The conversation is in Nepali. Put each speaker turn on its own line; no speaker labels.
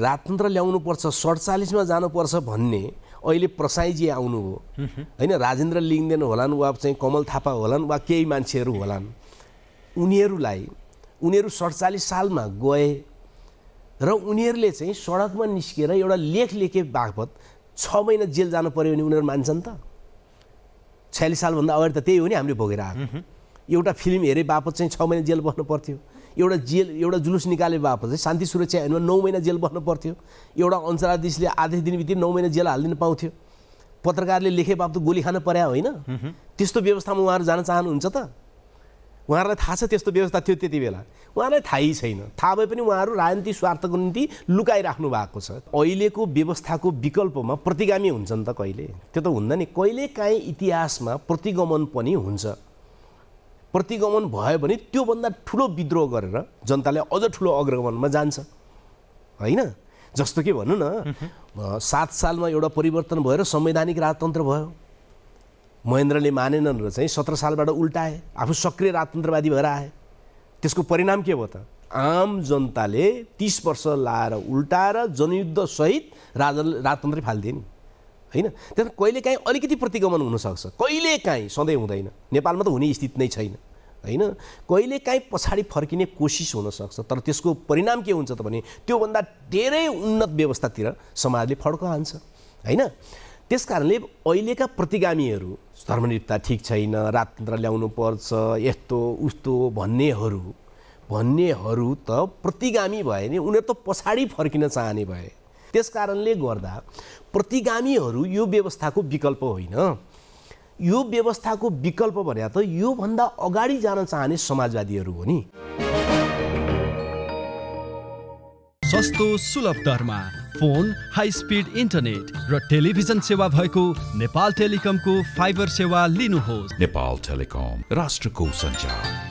राजतन्त्र ल्याउनुपर्छ सडचालिसमा जानुपर्छ भन्ने अहिले प्रसाईजी आउनुभयो होइन राजेन्द्र लिङ्गदेन होलान् वा चाहिँ कमल थापा होलान् वा केही मान्छेहरू होलान् उनीहरूलाई उनीहरू सडचालिस सालमा गए र उनीहरूले चाहिँ सडकमा निस्केर एउटा लेख लेखे बापत छ महिना जेल जानु पऱ्यो भने उनीहरू मान्छन् त छयालिस सालभन्दा अगाडि त त्यही हो नि हामीले भोगेर आएको एउटा फिल्म हेरे बापत चाहिँ छ महिना जेल बस्नु पर्थ्यो एउटा जेल एउटा जुलुस निकाले बापत चाहिँ शान्ति सुरक्षा ऐनमा नौ महिना जेल बस्नु पर्थ्यो एउटा अञ्चलाधीशले आदेश दिने बित्तिकै नौ महिना जेल हालिदिनु पाउँथ्यो पत्रकारले लेखे बापत गोली खान पर्या होइन त्यस्तो व्यवस्थामा उहाँहरू जान चाहनुहुन्छ त उहाँहरूलाई थाहा छ त्यस्तो व्यवस्था थियो त्यति बेला उहाँलाई थाहै छैन थाहा भए पनि उहाँहरू राजनीतिक स्वार्थको निम्ति लुकाइराख्नु भएको छ अहिलेको व्यवस्थाको विकल्पमा प्रतिगामी हुन्छन् त कहिले त्यो त हुँदैन नि कहिलेकाहीँ इतिहासमा प्रतिगमन पनि हुन्छ प्रतिगमन भयो भने त्योभन्दा ठुलो विद्रोह गरेर जनताले अझ ठुलो अग्रगमनमा जान्छ होइन जस्तो कि भनौँ न सात सालमा एउटा परिवर्तन भएर संवैधानिक राजतन्त्र भयो महेन्द्रले मानेनन् र चाहिँ सत्र सालबाट उल्टाए आफू सक्रिय राजतन्त्रवादी भएर आए त्यसको परिणाम के भयो त आम जनताले तिस वर्ष लाएर उल्टाएर जनयुद्धसहित राज राजतन्त्रै फालिदिए नि होइन कहिले कहिलेकाहीँ अलिकति प्रतिगमन हुनसक्छ कहिलेकाहीँ सधैँ हुँदैन नेपालमा त हुने स्थिति नै छैन होइन कहिलेकाहीँ पछाडि फर्किने कोसिस हुनसक्छ तर त्यसको परिणाम के हुन्छ त भने त्योभन्दा धेरै उन्नत व्यवस्थातिर समाजले फड्को हान्छ होइन त्यस कारणले अहिलेका प्रतिगामीहरू धर्मनिरता ठिक छैन राजतन्त्र ल्याउनु पर्छ यस्तो उस्तो भन्नेहरू भन्नेहरू त प्रतिगामी भए नि उनीहरू त पछाडि फर्किन चाहने भए त्यस कारणले गर्दा प्रतिगामीहरू यो व्यवस्थाको विकल्प होइन यो व्यवस्थाको विकल्प भने त योभन्दा अगाडि जान चाहने समाजवादीहरू हो नि सस्तो सुलभ दरमा फोन हाई स्पिड इन्टरनेट र टेलिभिजन सेवा भएको नेपाल टेलिकमको फाइबर सेवा लिनुहोस् नेपाल टेलिकम राष्ट्रको सञ्चार